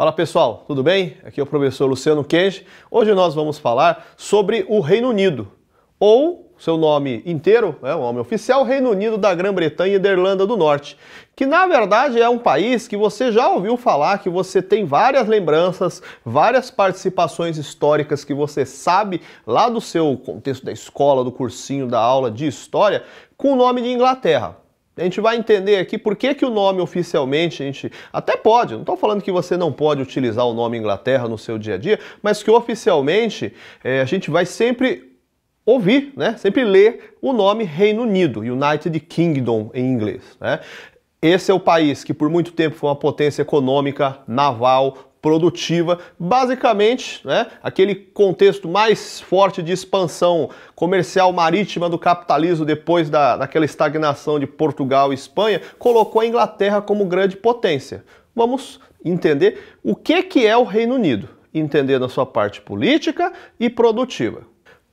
Olá pessoal, tudo bem? Aqui é o professor Luciano Kenji. Hoje nós vamos falar sobre o Reino Unido, ou seu nome inteiro, é o nome oficial, Reino Unido da Grã-Bretanha e da Irlanda do Norte, que na verdade é um país que você já ouviu falar, que você tem várias lembranças, várias participações históricas que você sabe lá do seu contexto da escola, do cursinho, da aula de história, com o nome de Inglaterra. A gente vai entender aqui por que, que o nome oficialmente a gente até pode, não estou falando que você não pode utilizar o nome Inglaterra no seu dia a dia, mas que oficialmente é, a gente vai sempre ouvir, né? Sempre ler o nome Reino Unido, United Kingdom em inglês, né? Esse é o país que por muito tempo foi uma potência econômica, naval, produtiva, basicamente, né, aquele contexto mais forte de expansão comercial marítima do capitalismo depois da, daquela estagnação de Portugal e Espanha, colocou a Inglaterra como grande potência. Vamos entender o que, que é o Reino Unido, entender na sua parte política e produtiva.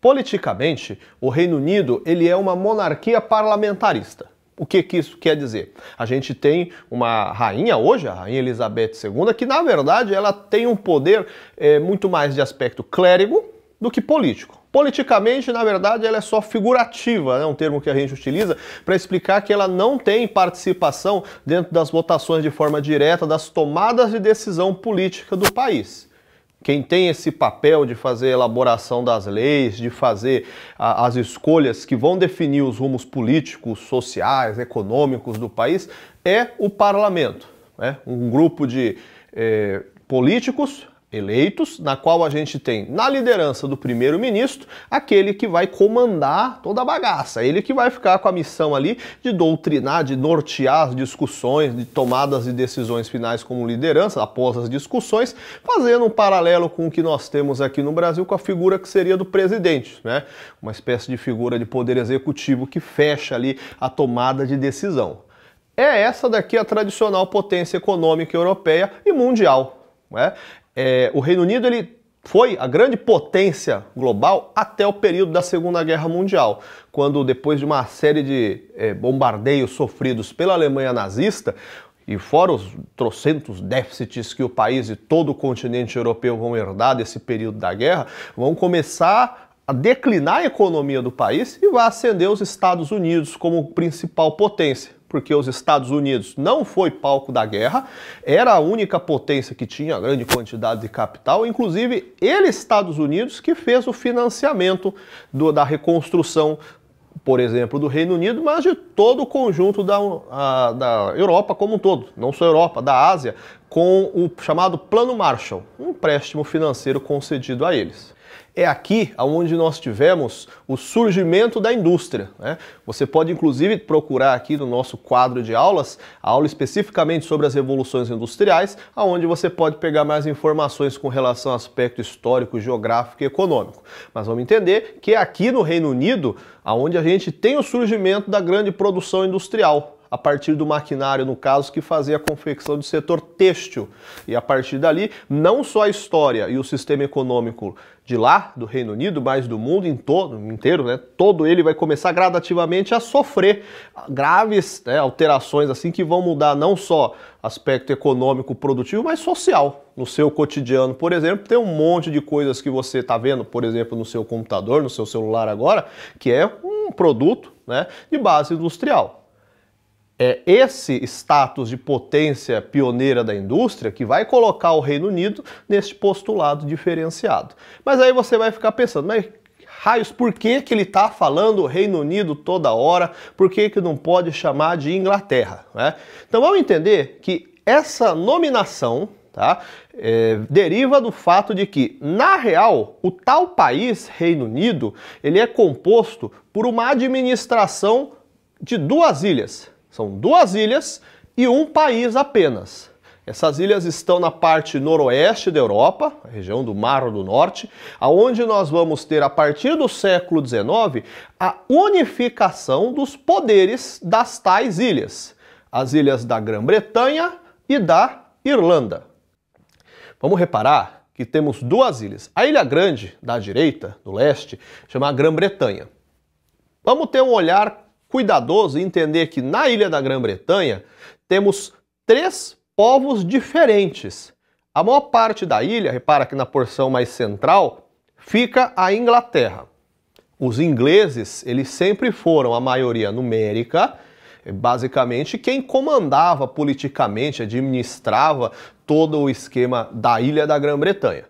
Politicamente, o Reino Unido ele é uma monarquia parlamentarista. O que, que isso quer dizer? A gente tem uma rainha hoje, a rainha Elizabeth II, que na verdade ela tem um poder é, muito mais de aspecto clérigo do que político. Politicamente, na verdade, ela é só figurativa, é né? um termo que a gente utiliza para explicar que ela não tem participação dentro das votações de forma direta das tomadas de decisão política do país. Quem tem esse papel de fazer a elaboração das leis, de fazer a, as escolhas que vão definir os rumos políticos, sociais, econômicos do país, é o parlamento. Né? Um grupo de eh, políticos eleitos, na qual a gente tem na liderança do primeiro-ministro aquele que vai comandar toda a bagaça, ele que vai ficar com a missão ali de doutrinar, de nortear as discussões, de tomadas de decisões finais como liderança, após as discussões, fazendo um paralelo com o que nós temos aqui no Brasil com a figura que seria do presidente, né? Uma espécie de figura de poder executivo que fecha ali a tomada de decisão. É essa daqui a tradicional potência econômica europeia e mundial, é? é, o Reino Unido ele foi a grande potência global até o período da Segunda Guerra Mundial, quando depois de uma série de é, bombardeios sofridos pela Alemanha nazista, e fora os trocentos déficits que o país e todo o continente europeu vão herdar desse período da guerra, vão começar a declinar a economia do país e vai acender os Estados Unidos como principal potência porque os Estados Unidos não foi palco da guerra, era a única potência que tinha grande quantidade de capital, inclusive ele, Estados Unidos, que fez o financiamento do, da reconstrução, por exemplo, do Reino Unido, mas de todo o conjunto da, a, da Europa como um todo, não só Europa, da Ásia, com o chamado Plano Marshall, um empréstimo financeiro concedido a eles. É aqui onde nós tivemos o surgimento da indústria. Né? Você pode inclusive procurar aqui no nosso quadro de aulas, a aula especificamente sobre as revoluções industriais, aonde você pode pegar mais informações com relação ao aspecto histórico, geográfico e econômico. Mas vamos entender que é aqui no Reino Unido aonde a gente tem o surgimento da grande produção industrial a partir do maquinário, no caso, que fazia a confecção do setor têxtil. E a partir dali, não só a história e o sistema econômico de lá, do Reino Unido, mas do mundo em todo, inteiro, né? Todo ele vai começar gradativamente a sofrer graves né, alterações assim que vão mudar não só aspecto econômico, produtivo, mas social. No seu cotidiano, por exemplo, tem um monte de coisas que você está vendo, por exemplo, no seu computador, no seu celular agora, que é um produto né, de base industrial é esse status de potência pioneira da indústria que vai colocar o Reino Unido neste postulado diferenciado. Mas aí você vai ficar pensando, mas raios, por que, que ele está falando Reino Unido toda hora? Por que, que não pode chamar de Inglaterra? Né? Então vamos entender que essa nominação tá, é, deriva do fato de que, na real, o tal país, Reino Unido, ele é composto por uma administração de duas ilhas, são duas ilhas e um país apenas. Essas ilhas estão na parte noroeste da Europa, região do Mar do Norte, aonde nós vamos ter a partir do século XIX a unificação dos poderes das tais ilhas, as ilhas da Grã-Bretanha e da Irlanda. Vamos reparar que temos duas ilhas. A Ilha Grande, da direita, do leste, chama Grã-Bretanha. Vamos ter um olhar cuidadoso e entender que na ilha da Grã-Bretanha temos três povos diferentes. A maior parte da ilha, repara que na porção mais central, fica a Inglaterra. Os ingleses, eles sempre foram a maioria numérica, é basicamente quem comandava politicamente, administrava todo o esquema da ilha da Grã-Bretanha.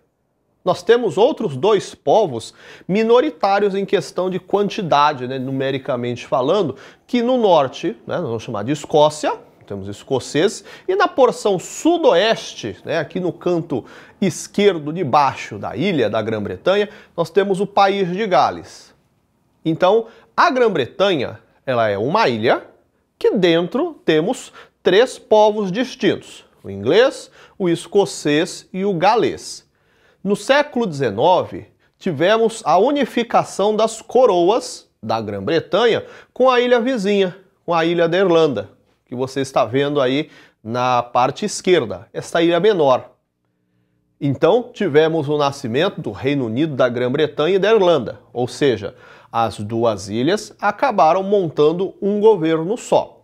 Nós temos outros dois povos minoritários em questão de quantidade, né, numericamente falando, que no norte, né, nós vamos chamar de Escócia, temos escoceses, e na porção sudoeste, né, aqui no canto esquerdo de baixo da ilha da Grã-Bretanha, nós temos o país de Gales. Então, a Grã-Bretanha, ela é uma ilha que dentro temos três povos distintos: o inglês, o escocês e o galês. No século XIX, tivemos a unificação das coroas da Grã-Bretanha com a ilha vizinha, com a ilha da Irlanda, que você está vendo aí na parte esquerda, esta ilha menor. Então, tivemos o nascimento do Reino Unido, da Grã-Bretanha e da Irlanda, ou seja, as duas ilhas acabaram montando um governo só.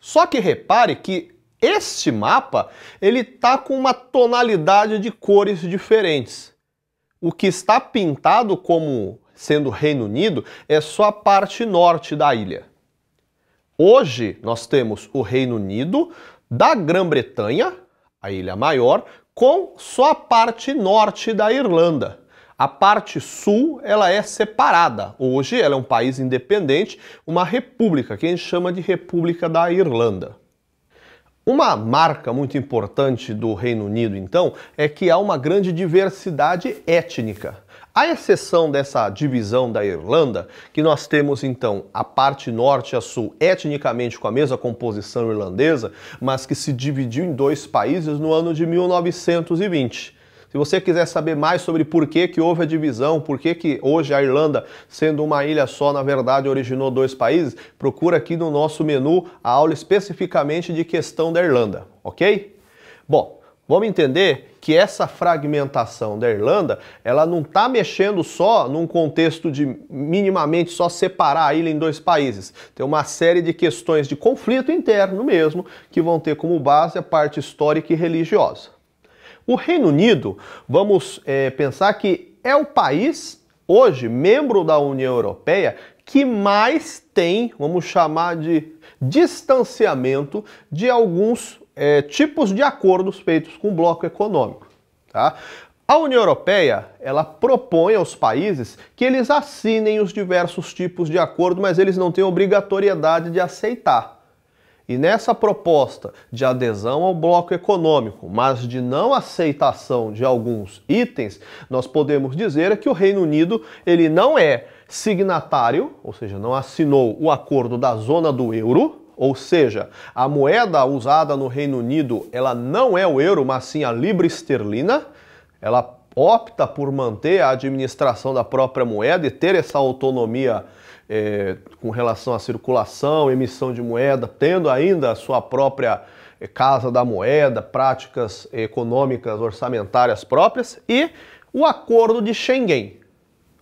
Só que repare que este mapa, ele tá com uma tonalidade de cores diferentes. O que está pintado como sendo Reino Unido é só a parte norte da ilha. Hoje nós temos o Reino Unido da Grã-Bretanha, a ilha maior, com só a parte norte da Irlanda. A parte sul ela é separada. Hoje ela é um país independente, uma república, que a gente chama de República da Irlanda. Uma marca muito importante do Reino Unido, então, é que há uma grande diversidade étnica. À exceção dessa divisão da Irlanda, que nós temos então a parte norte e a sul etnicamente com a mesma composição irlandesa, mas que se dividiu em dois países no ano de 1920. Se você quiser saber mais sobre por que, que houve a divisão, por que, que hoje a Irlanda, sendo uma ilha só, na verdade originou dois países, procura aqui no nosso menu a aula especificamente de questão da Irlanda, ok? Bom, vamos entender que essa fragmentação da Irlanda, ela não está mexendo só num contexto de minimamente só separar a ilha em dois países. Tem uma série de questões de conflito interno mesmo que vão ter como base a parte histórica e religiosa. O Reino Unido, vamos é, pensar que é o país, hoje, membro da União Europeia, que mais tem, vamos chamar de distanciamento de alguns é, tipos de acordos feitos com o bloco econômico. Tá? A União Europeia, ela propõe aos países que eles assinem os diversos tipos de acordo, mas eles não têm obrigatoriedade de aceitar. E nessa proposta de adesão ao bloco econômico, mas de não aceitação de alguns itens, nós podemos dizer que o Reino Unido ele não é signatário, ou seja, não assinou o acordo da zona do euro, ou seja, a moeda usada no Reino Unido, ela não é o euro, mas sim a libra esterlina. Ela opta por manter a administração da própria moeda e ter essa autonomia é, com relação à circulação, emissão de moeda, tendo ainda a sua própria eh, casa da moeda, práticas econômicas, orçamentárias próprias e o acordo de Schengen.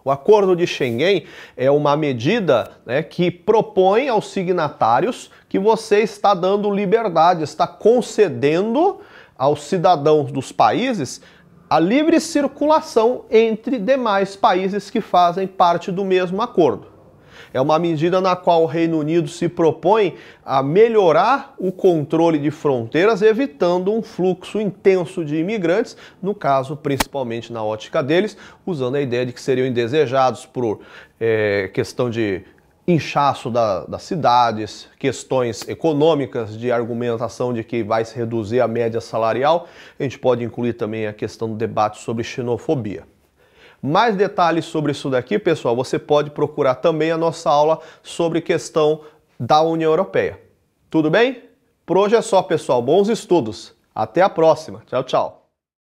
O acordo de Schengen é uma medida né, que propõe aos signatários que você está dando liberdade, está concedendo aos cidadãos dos países a livre circulação entre demais países que fazem parte do mesmo acordo. É uma medida na qual o Reino Unido se propõe a melhorar o controle de fronteiras, evitando um fluxo intenso de imigrantes, no caso, principalmente na ótica deles, usando a ideia de que seriam indesejados por é, questão de inchaço da, das cidades, questões econômicas de argumentação de que vai se reduzir a média salarial. A gente pode incluir também a questão do debate sobre xenofobia. Mais detalhes sobre isso daqui, pessoal, você pode procurar também a nossa aula sobre questão da União Europeia. Tudo bem? Por hoje é só, pessoal. Bons estudos. Até a próxima. Tchau, tchau.